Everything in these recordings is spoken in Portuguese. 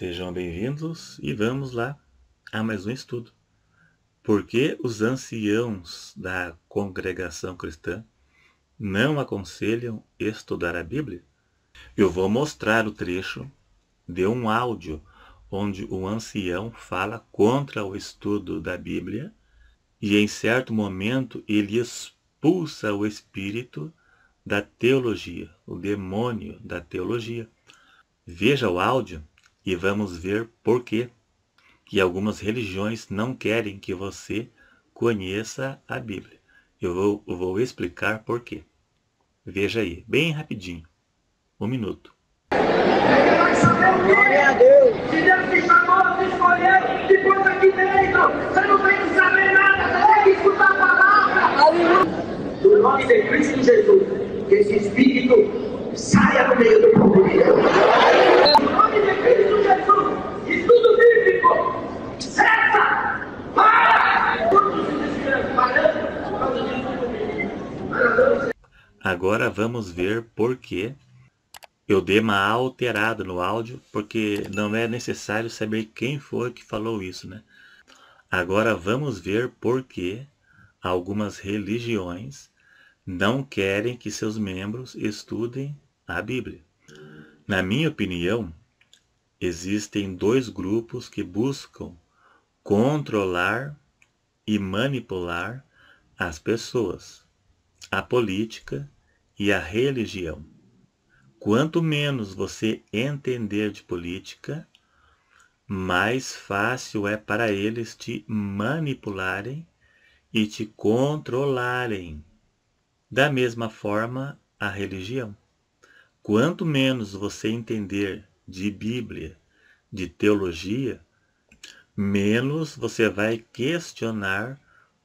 Sejam bem-vindos e vamos lá a mais um estudo. Por que os anciãos da congregação cristã não aconselham estudar a Bíblia? Eu vou mostrar o trecho de um áudio onde o ancião fala contra o estudo da Bíblia e em certo momento ele expulsa o espírito da teologia, o demônio da teologia. Veja o áudio e vamos ver por que E algumas religiões não querem que você conheça a Bíblia. Eu vou, explicar por quê. Veja aí, bem rapidinho. Um minuto. Glória a Deus. Se Deus te chamou, te escolheu, te pôs aqui dentro. Você não tem que saber nada, você que escutar a palavra. Aleluia. No nome de Cristo Jesus, esse Espírito sai no meio do povo Agora vamos ver por que eu dei uma alterada no áudio, porque não é necessário saber quem foi que falou isso, né? Agora vamos ver por que algumas religiões não querem que seus membros estudem a Bíblia. Na minha opinião, existem dois grupos que buscam controlar e manipular as pessoas: a política e a religião. Quanto menos você entender de política, mais fácil é para eles te manipularem e te controlarem. Da mesma forma, a religião. Quanto menos você entender de Bíblia, de teologia, menos você vai questionar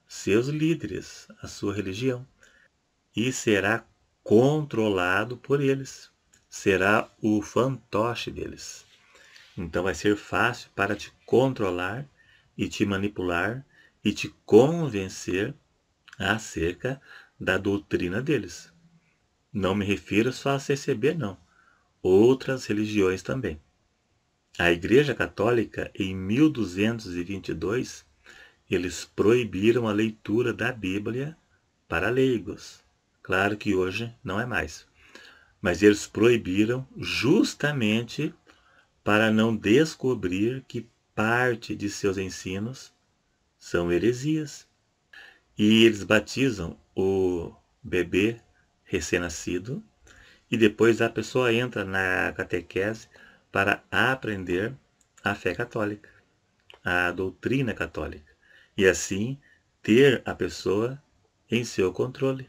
seus líderes, a sua religião, e será controlado por eles. Será o fantoche deles. Então vai ser fácil para te controlar e te manipular e te convencer acerca da doutrina deles. Não me refiro só a CCB, não. Outras religiões também. A Igreja Católica, em 1222, eles proibiram a leitura da Bíblia para leigos. Claro que hoje não é mais. Mas eles proibiram justamente para não descobrir que parte de seus ensinos são heresias. E eles batizam o bebê recém-nascido e depois a pessoa entra na catequese para aprender a fé católica, a doutrina católica, e assim ter a pessoa em seu controle.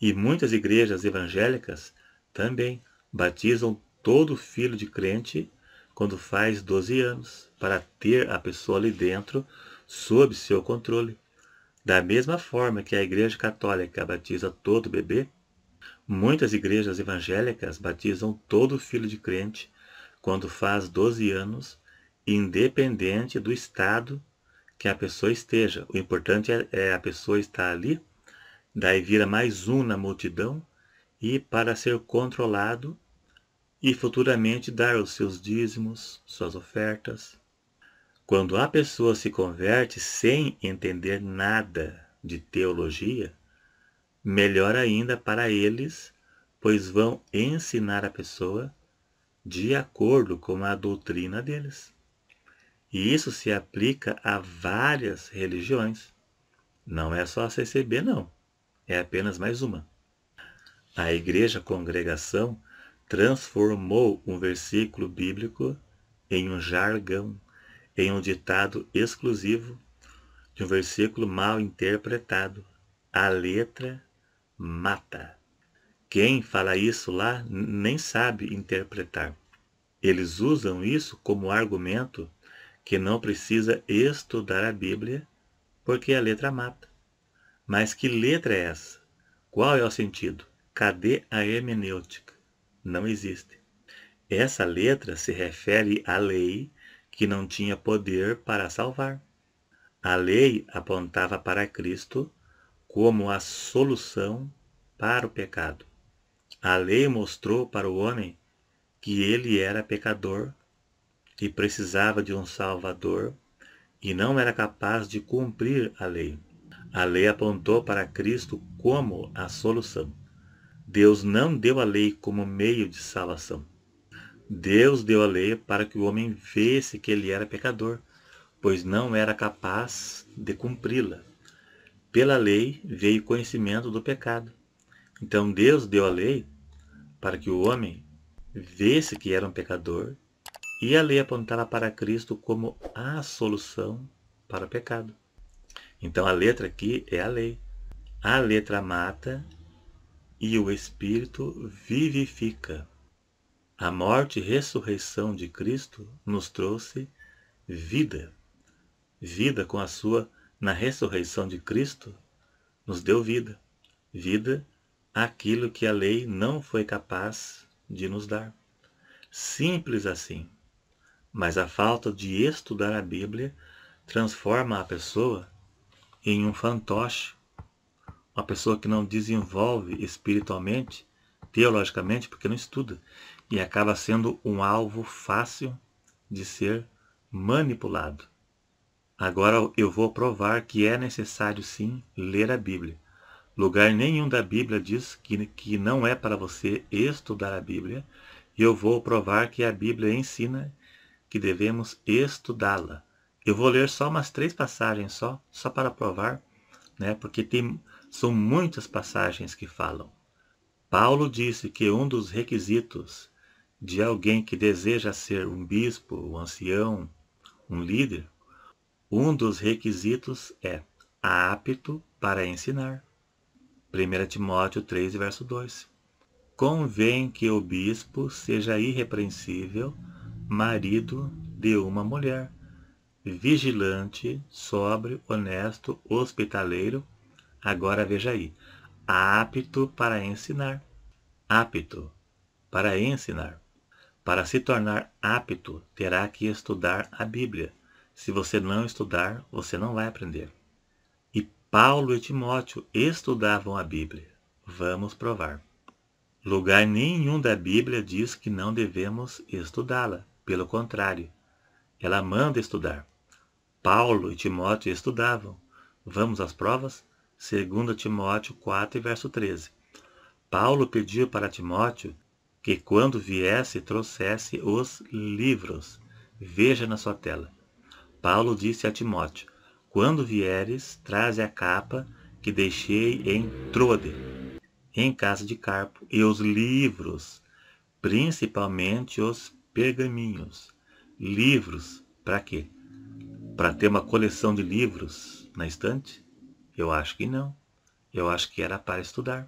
E muitas igrejas evangélicas também batizam todo filho de crente quando faz 12 anos, para ter a pessoa ali dentro sob seu controle. Da mesma forma que a Igreja Católica batiza todo bebê, muitas igrejas evangélicas batizam todo filho de crente quando faz 12 anos, independente do estado que a pessoa esteja. O importante é, é a pessoa estar ali Daí vira mais um na multidão e, para ser controlado e futuramente dar os seus dízimos, suas ofertas. Quando a pessoa se converte sem entender nada de teologia, melhor ainda para eles, pois vão ensinar a pessoa de acordo com a doutrina deles. E isso se aplica a várias religiões. Não é só a CCB, não é apenas mais uma. A igreja congregação transformou um versículo bíblico em um jargão, em um ditado exclusivo de um versículo mal interpretado. A letra mata. Quem fala isso lá nem sabe interpretar. Eles usam isso como argumento que não precisa estudar a Bíblia, porque a letra mata. Mas que letra é essa? Qual é o sentido? Cadê a hermenêutica? Não existe. Essa letra se refere à lei que não tinha poder para salvar. A lei apontava para Cristo como a solução para o pecado. A lei mostrou para o homem que ele era pecador e precisava de um Salvador e não era capaz de cumprir a lei. A lei apontou para Cristo como a solução. Deus não deu a lei como meio de salvação. Deus deu a lei para que o homem visse que ele era pecador, pois não era capaz de cumpri-la. Pela lei veio conhecimento do pecado. Então Deus deu a lei para que o homem visse que era um pecador e a lei apontava para Cristo como a solução para o pecado. Então a letra aqui é a lei. A letra mata e o Espírito vivifica. A morte e ressurreição de Cristo nos trouxe vida. Vida com a sua, na ressurreição de Cristo, nos deu vida. Vida aquilo que a lei não foi capaz de nos dar. Simples assim. Mas a falta de estudar a Bíblia transforma a pessoa em um fantoche, uma pessoa que não desenvolve espiritualmente, teologicamente, porque não estuda, e acaba sendo um alvo fácil de ser manipulado. Agora eu vou provar que é necessário sim ler a Bíblia. Lugar nenhum da Bíblia diz que, que não é para você estudar a Bíblia. Eu vou provar que a Bíblia ensina que devemos estudá-la. Eu vou ler só umas três passagens só, só para provar, né? Porque tem, são muitas passagens que falam. Paulo disse que um dos requisitos de alguém que deseja ser um bispo, um ancião, um líder, um dos requisitos é apto para ensinar. 1 Timóteo 3, verso 2. Convém que o bispo seja irrepreensível, marido de uma mulher, vigilante, sóbrio, honesto, hospitaleiro. Agora veja aí. Apto para ensinar. Apto para ensinar. Para se tornar apto, terá que estudar a Bíblia. Se você não estudar, você não vai aprender. E Paulo e Timóteo estudavam a Bíblia. Vamos provar. Lugar nenhum da Bíblia diz que não devemos estudá-la. Pelo contrário, ela manda estudar. Paulo e Timóteo estudavam. Vamos às provas? 2 Timóteo 4, verso 13. Paulo pediu para Timóteo que quando viesse trouxesse os livros. Veja na sua tela. Paulo disse a Timóteo, quando vieres, traze a capa que deixei em Troade, em casa de Carpo, e os livros, principalmente os pergaminhos. Livros, para quê? para ter uma coleção de livros na estante? Eu acho que não. Eu acho que era para estudar.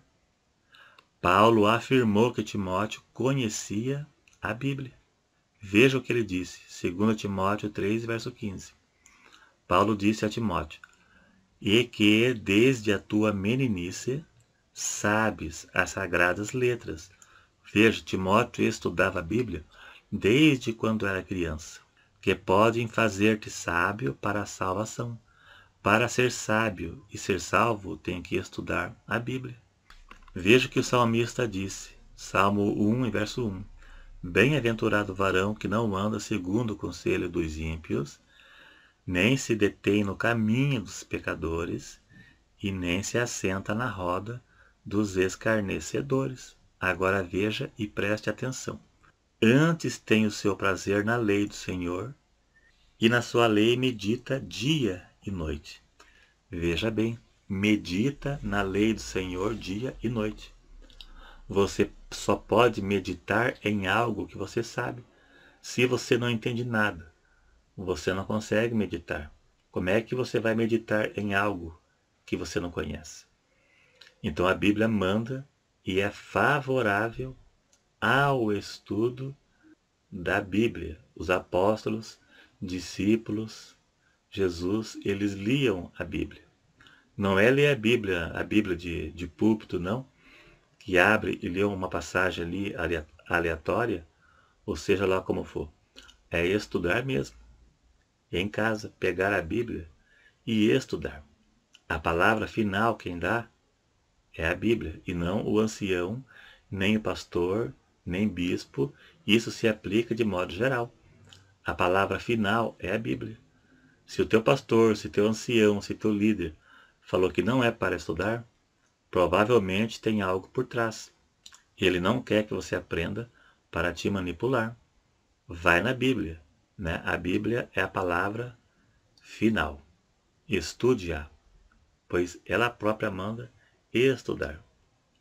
Paulo afirmou que Timóteo conhecia a Bíblia. Veja o que ele disse, 2 Timóteo 3, verso 15. Paulo disse a Timóteo, e que desde a tua meninice sabes as sagradas letras. Veja, Timóteo estudava a Bíblia desde quando era criança que podem fazer-te sábio para a salvação. Para ser sábio e ser salvo, tem que estudar a Bíblia. Veja o que o salmista disse, Salmo 1, verso 1. Bem-aventurado varão que não anda segundo o conselho dos ímpios, nem se detém no caminho dos pecadores, e nem se assenta na roda dos escarnecedores. Agora veja e preste atenção. Antes tem o seu prazer na lei do Senhor, e na sua lei medita dia e noite. Veja bem, medita na lei do Senhor dia e noite. Você só pode meditar em algo que você sabe. Se você não entende nada, você não consegue meditar. Como é que você vai meditar em algo que você não conhece? Então a Bíblia manda e é favorável ao estudo da Bíblia. Os apóstolos, discípulos, Jesus, eles liam a Bíblia. Não é ler a Bíblia, a Bíblia de, de púlpito, não, que abre e lê uma passagem ali aleatória, ou seja lá como for. É estudar mesmo. Em casa, pegar a Bíblia e estudar. A palavra final quem dá é a Bíblia, e não o ancião, nem o pastor, nem bispo, isso se aplica de modo geral. A palavra final é a Bíblia. Se o teu pastor, se teu ancião, se teu líder falou que não é para estudar, provavelmente tem algo por trás. Ele não quer que você aprenda para te manipular. Vai na Bíblia. Né? A Bíblia é a palavra final. Estude-a, pois ela própria manda estudar.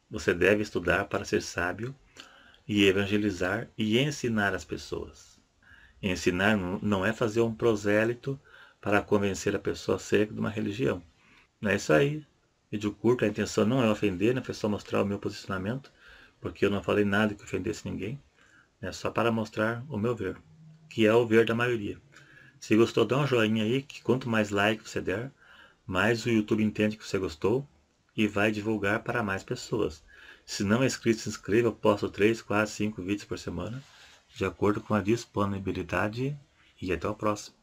Você deve estudar para ser sábio e evangelizar e ensinar as pessoas. Ensinar não é fazer um prosélito para convencer a pessoa a ser de uma religião. Não é isso aí. Vídeo curto, a intenção não é ofender, né? foi só mostrar o meu posicionamento, porque eu não falei nada que ofendesse ninguém. Né? Só para mostrar o meu ver, que é o ver da maioria. Se gostou, dá um joinha aí, que quanto mais like você der, mais o YouTube entende que você gostou e vai divulgar para mais pessoas. Se não é inscrito, se inscreva. Eu posto 3, 4, 5 vídeos por semana, de acordo com a disponibilidade. E até o próximo.